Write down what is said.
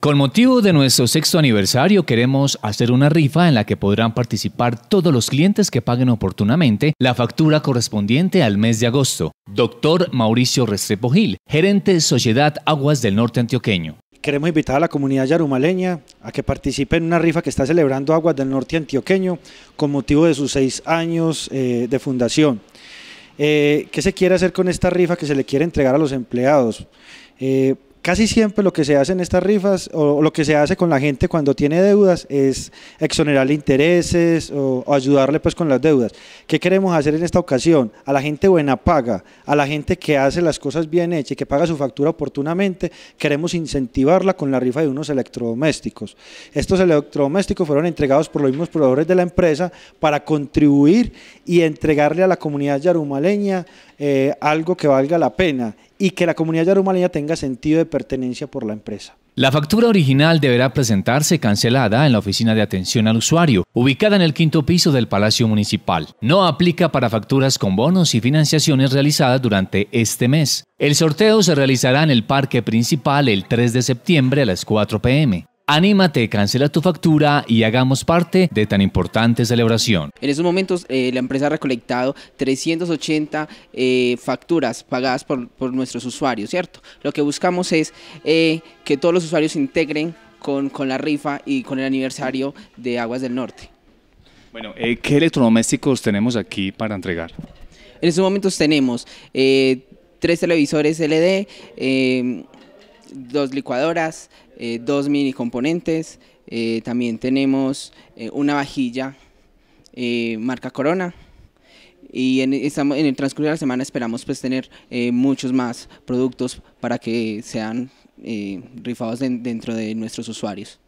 Con motivo de nuestro sexto aniversario queremos hacer una rifa en la que podrán participar todos los clientes que paguen oportunamente la factura correspondiente al mes de agosto. Doctor Mauricio Restrepo Gil, gerente de Sociedad Aguas del Norte Antioqueño. Queremos invitar a la comunidad yarumaleña a que participe en una rifa que está celebrando Aguas del Norte Antioqueño con motivo de sus seis años eh, de fundación. Eh, ¿Qué se quiere hacer con esta rifa que se le quiere entregar a los empleados? Eh, casi siempre lo que se hace en estas rifas o lo que se hace con la gente cuando tiene deudas es exonerarle intereses o, ayudarle pues con las deudas. ¿Qué queremos hacer en esta ocasión? A la gente buena paga, a la gente que hace las cosas bien hechas y que paga su factura oportunamente, queremos incentivarla con la rifa de unos electrodomésticos. Estos electrodomésticos fueron entregados por los mismos proveedores de la empresa para contribuir y entregarle a la comunidad yarumaleña eh, algo que valga la pena y que la comunidad yarumaleña tenga sentido de pertenencia por la empresa. La factura original deberá presentarse cancelada en la oficina de atención al usuario, ubicada en el quinto piso del Palacio Municipal. No aplica para facturas con bonos y financiaciones realizadas durante este mes. El sorteo se realizará en el Parque Principal el 3 de septiembre a las 4 pm. Anímate, cancela tu factura y hagamos parte de tan importante celebración. En estos momentos eh, la empresa ha recolectado 380 eh, facturas pagadas por, nuestros usuarios, ¿cierto? Lo que buscamos es eh, que todos los usuarios se integren con, la rifa y con el aniversario de Aguas del Norte. Bueno, ¿qué electrodomésticos tenemos aquí para entregar? En estos momentos tenemos tres televisores LED, dos licuadoras, eh, dos mini componentes, eh, también tenemos eh, una vajilla marca Corona y en, estamos, en el transcurso de la semana esperamos pues tener muchos más productos para que sean rifados dentro de nuestros usuarios.